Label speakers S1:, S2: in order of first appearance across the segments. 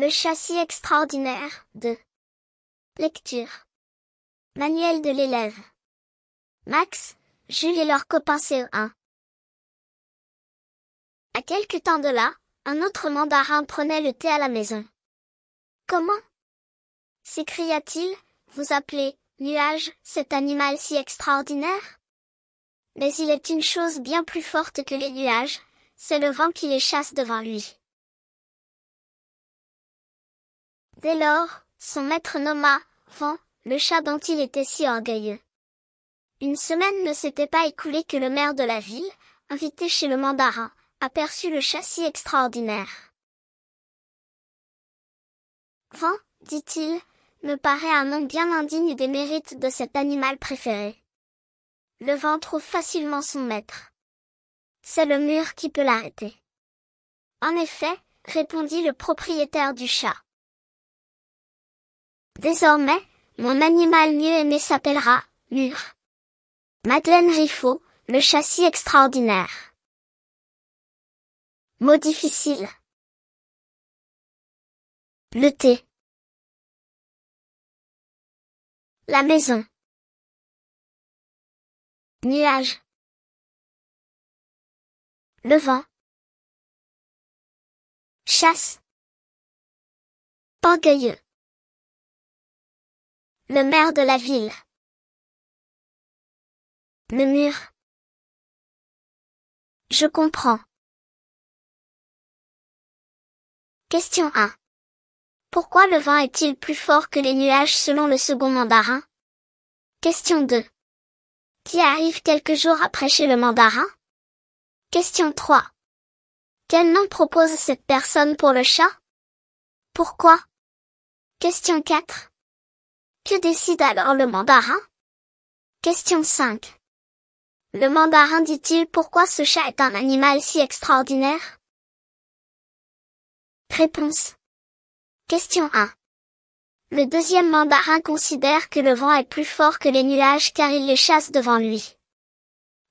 S1: Le châssis extraordinaire de Lecture Manuel de l'élève Max, Jules et leur copain CE1 À quelque temps de là, un autre mandarin prenait le thé à la maison. Comment s'écria-t-il, vous appelez, nuage, cet animal si extraordinaire Mais il est une chose bien plus forte que les nuages, c'est le vent qui les chasse devant lui. Dès lors, son maître nomma, Vent, le chat dont il était si orgueilleux. Une semaine ne s'était pas écoulée que le maire de la ville, invité chez le mandarin, aperçut le chat si extraordinaire. Vent, dit-il, me paraît un nom bien indigne des mérites de cet animal préféré. Le vent trouve facilement son maître. C'est le mur qui peut l'arrêter. En effet, répondit le propriétaire du chat. Désormais, mon animal mieux aimé s'appellera Mur. Madeleine Riffaut, le châssis
S2: extraordinaire. Mot difficile. Le thé. La maison. Nuage. Le vent. Chasse. Orgueilleux. Le maire de la ville. Le mur. Je comprends.
S1: Question 1. Pourquoi le vent est-il plus fort que les nuages selon le second mandarin Question 2. Qui arrive quelques jours après chez le mandarin Question 3. Quel nom propose cette personne pour le chat
S2: Pourquoi Question 4. Que décide
S1: alors le mandarin Question 5. Le mandarin dit-il pourquoi ce chat est un animal si extraordinaire Réponse. Question 1. Le deuxième mandarin considère que le vent est plus fort que les nuages car il les chasse devant lui.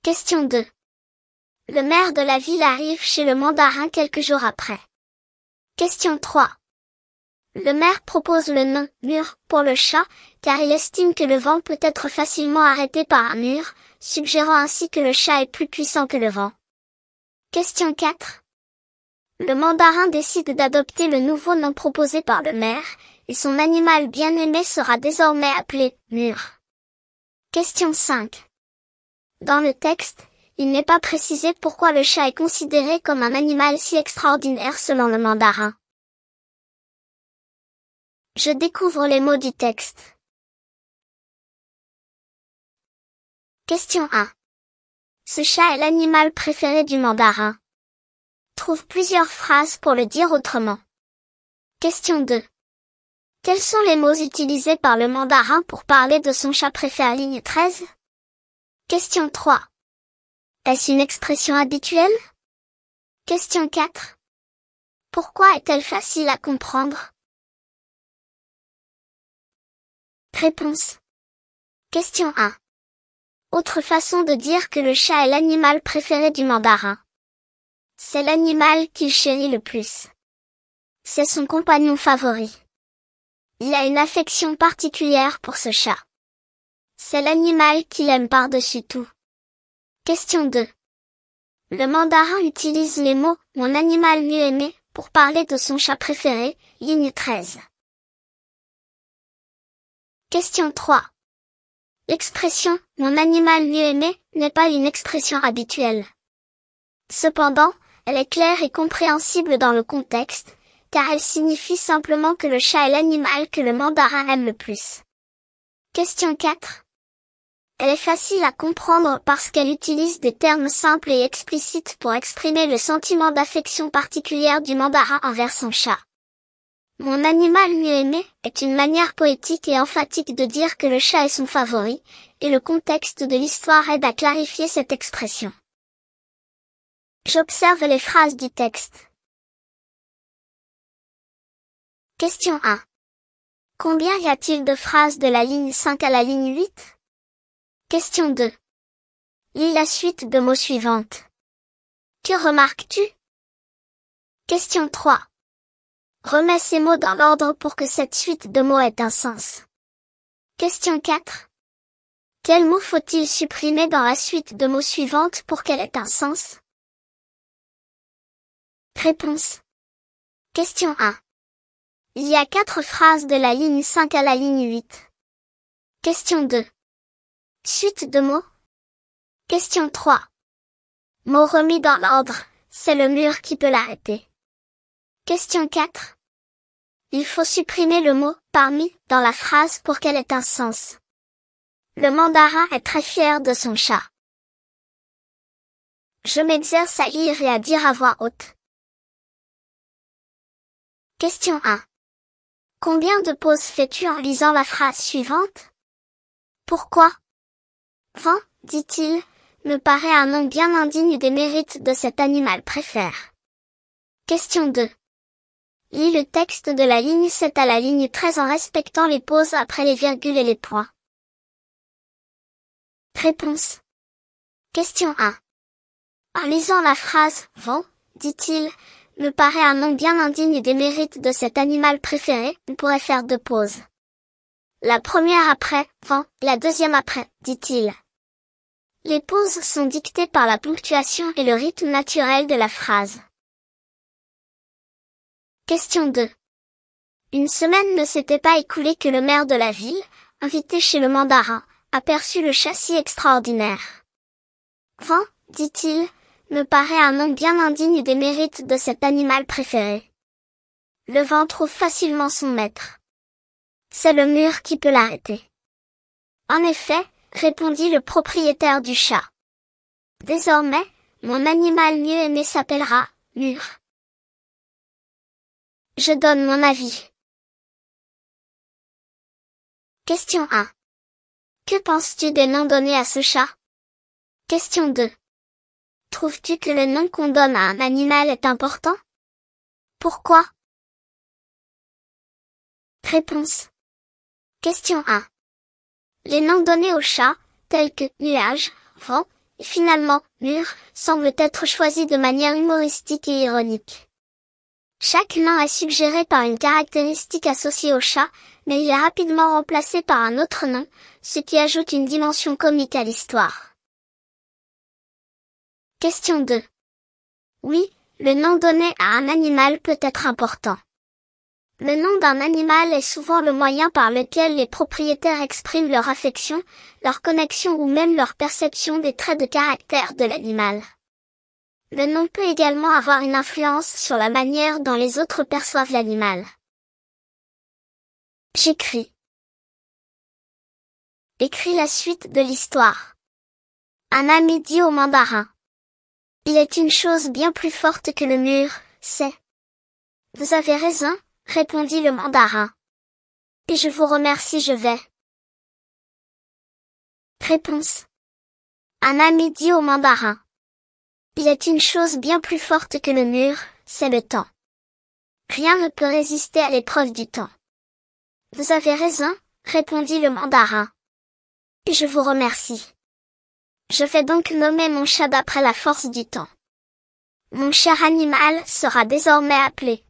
S1: Question 2. Le maire de la ville arrive chez le mandarin quelques jours après. Question 3. Le maire propose le nom mur pour le chat, car il estime que le vent peut être facilement arrêté par un mur, suggérant ainsi que le chat est plus puissant que le vent. Question 4. Le mandarin décide d'adopter le nouveau nom proposé par le maire, et son animal bien-aimé sera désormais appelé mur. Question 5. Dans le texte, il n'est pas précisé pourquoi le chat est considéré comme un animal si extraordinaire selon le mandarin. Je découvre les mots du texte.
S2: Question 1. Ce chat est
S1: l'animal préféré du mandarin. Trouve plusieurs phrases pour le dire autrement. Question 2. Quels sont les mots utilisés par le mandarin pour parler de son chat préféré ligne 13 Question 3. Est-ce une expression habituelle Question 4. Pourquoi est-elle
S2: facile à comprendre Réponse.
S1: Question 1. Autre façon de dire que le chat est l'animal préféré du mandarin. C'est l'animal qu'il chérit le plus. C'est son compagnon favori. Il a une affection particulière pour ce chat. C'est l'animal qu'il aime par-dessus tout. Question 2. Le mandarin utilise les mots mon animal mieux aimé pour parler de son chat préféré, ligne 13. Question 3. L'expression mon animal mieux aimé n'est pas une expression habituelle. Cependant, elle est claire et compréhensible dans le contexte, car elle signifie simplement que le chat est l'animal que le mandarin aime le plus. Question 4. Elle est facile à comprendre parce qu'elle utilise des termes simples et explicites pour exprimer le sentiment d'affection particulière du mandarin envers son chat. Mon animal mieux aimé est une manière poétique et emphatique de dire que le chat est son favori, et le contexte de l'histoire aide à clarifier cette expression. J'observe les phrases du texte. Question 1. Combien y a-t-il de phrases de la ligne 5 à la ligne 8 Question 2. Lis la suite de mots suivantes. Que remarques-tu Question 3. Remets ces mots dans l'ordre pour que cette suite de mots ait un sens. Question 4. Quel mot faut-il supprimer dans la suite de mots suivante pour qu'elle ait
S2: un sens Réponse. Question 1. Il y a quatre phrases de la ligne 5 à la ligne 8.
S1: Question 2. Suite de mots. Question 3. Mot remis dans l'ordre, c'est le mur qui peut l'arrêter. Question 4. Il faut supprimer le mot parmi dans la phrase pour qu'elle ait un sens. Le mandarin est très fier de son chat. Je m'exerce à lire et à dire à voix haute. Question 1. Combien de pauses fais-tu en lisant la phrase suivante Pourquoi Vent, dit-il, me paraît un nom bien indigne des mérites de cet animal préfère. Question 2. Lis le texte de la ligne 7 à la ligne 13 en respectant les pauses après les virgules et les points. Réponse. Question 1. En lisant la phrase vent, dit-il, me paraît un nom bien indigne des mérites de cet animal préféré, on pourrait faire deux pauses. La première après vent, la deuxième après, dit-il. Les pauses sont dictées par la ponctuation et le rythme naturel de la phrase. Question 2. Une semaine ne s'était pas écoulée que le maire de la ville, invité chez le mandarin, aperçut le châssis extraordinaire. Vent, dit-il, me paraît un nom bien indigne des mérites de cet animal préféré. Le vent trouve facilement son maître. C'est le mur qui peut l'arrêter. En effet, répondit le propriétaire du chat. Désormais, mon animal mieux aimé s'appellera mur.
S2: Je donne mon avis. Question 1.
S1: Que penses-tu des noms donnés à ce chat Question 2. Trouves-tu que le nom qu'on donne à un animal est important Pourquoi
S2: Réponse. Question 1.
S1: Les noms donnés au chat, tels que nuage, vent, et finalement mur, semblent être choisis de manière humoristique et ironique. Chaque nom est suggéré par une caractéristique associée au chat, mais il est rapidement remplacé par un autre nom, ce qui ajoute une dimension comique à l'histoire. Question 2. Oui, le nom donné à un animal peut être important. Le nom d'un animal est souvent le moyen par lequel les propriétaires expriment leur affection, leur connexion ou même leur perception des traits de caractère de l'animal. Le nom peut également avoir une influence sur la manière dont les autres perçoivent
S2: l'animal. J'écris.
S1: Écris la suite de l'histoire. Un ami dit au mandarin. Il est une chose bien plus forte que le mur, c'est. Vous avez raison, répondit le mandarin. Et je vous remercie, je vais.
S2: Réponse. Un ami dit au mandarin.
S1: Il a une chose bien plus forte que le mur, c'est le temps. Rien ne peut résister à l'épreuve du temps. Vous avez raison, répondit le mandarin. Je vous remercie. Je vais donc nommer mon chat d'après la force du temps. Mon cher animal sera désormais appelé